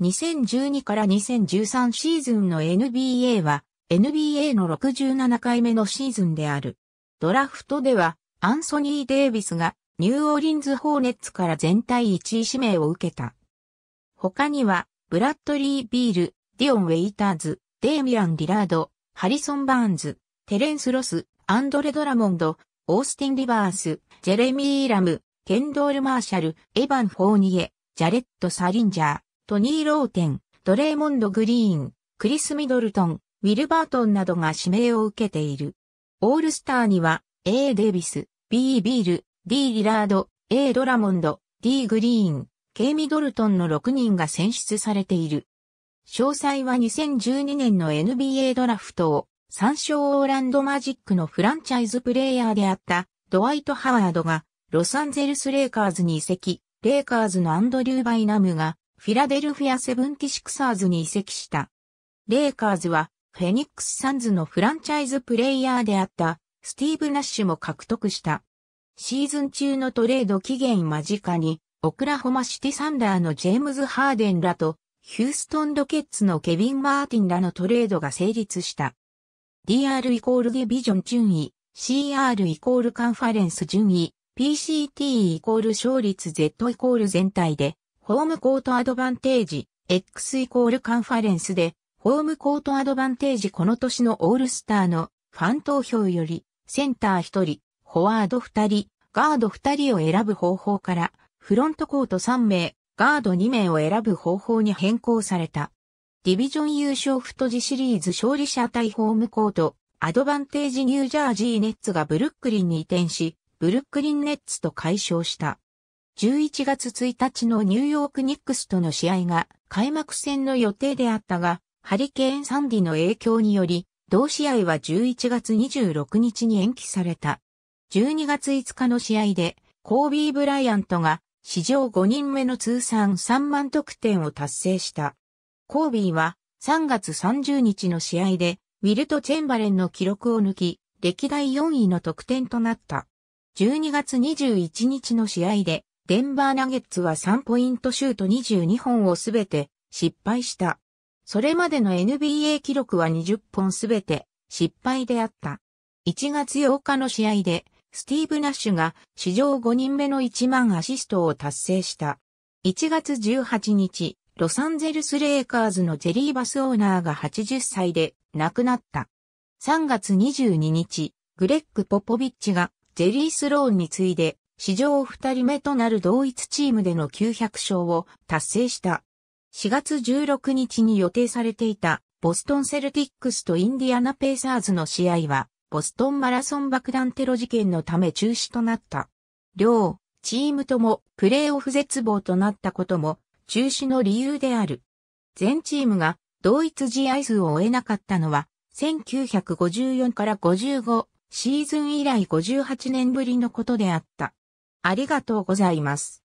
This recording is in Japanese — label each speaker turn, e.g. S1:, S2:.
S1: 2012から2013シーズンの NBA は NBA の67回目のシーズンである。ドラフトではアンソニー・デイビスがニューオーリンズ・ホーネッツから全体1位指名を受けた。他にはブラッドリー・ビール、ディオン・ウェイターズ、デイミアン・リラード、ハリソン・バーンズ、テレンス・ロス、アンドレ・ドラモンド、オースティン・リバース、ジェレミー・ラム、ケンドール・マーシャル、エヴァン・フォーニエ、ジャレット・サリンジャー、トニー・ローテン、ドレーモンド・グリーン、クリス・ミドルトン、ウィルバートンなどが指名を受けている。オールスターには A・ デイビス、B・ ビール、D・ リラード、A・ ドラモンド、D・ グリーン、K・ ミドルトンの6人が選出されている。詳細は2012年の NBA ドラフトを参照オーランドマジックのフランチャイズプレイヤーであったドワイト・ハワードがロサンゼルス・レイカーズに移籍、レイカーズのアンドリュー・バイナムがフィラデルフィアセブンティシクサーズに移籍した。レイカーズは、フェニックスサンズのフランチャイズプレイヤーであった、スティーブ・ナッシュも獲得した。シーズン中のトレード期限間近に、オクラホマシティサンダーのジェームズ・ハーデンらと、ヒューストン・ロケッツのケビン・マーティンらのトレードが成立した。DR イコールディビジョン順位、CR イコールカンファレンス順位、PCT イコール勝率 Z イコール全体で、ホームコートアドバンテージ、X イコールカンファレンスで、ホームコートアドバンテージこの年のオールスターのファン投票より、センター1人、フォワード2人、ガード2人を選ぶ方法から、フロントコート3名、ガード2名を選ぶ方法に変更された。ディビジョン優勝太字シリーズ勝利者対ホームコート、アドバンテージニュージャージーネッツがブルックリンに移転し、ブルックリンネッツと解消した。11月1日のニューヨークニックスとの試合が開幕戦の予定であったが、ハリケーン・サンディの影響により、同試合は11月26日に延期された。12月5日の試合で、コービー・ブライアントが史上5人目の通算3万得点を達成した。コービーは3月30日の試合で、ウィルト・チェンバレンの記録を抜き、歴代4位の得点となった。12月21日の試合で、デンバーナゲッツは3ポイントシュート22本をすべて失敗した。それまでの NBA 記録は20本すべて失敗であった。1月8日の試合で、スティーブ・ナッシュが史上5人目の1万アシストを達成した。1月18日、ロサンゼルス・レイカーズのジェリー・バスオーナーが80歳で亡くなった。3月22日、グレッグ・ポポビッチがジェリー・スローンに次いで史上二人目となる同一チームでの900勝を達成した。4月16日に予定されていたボストンセルティックスとインディアナペーサーズの試合は、ボストンマラソン爆弾テロ事件のため中止となった。両、チームともプレーオフ絶望となったことも中止の理由である。全チームが同一試合数を終えなかったのは、1954から55シーズン以来58年ぶりのことであった。ありがとうございます。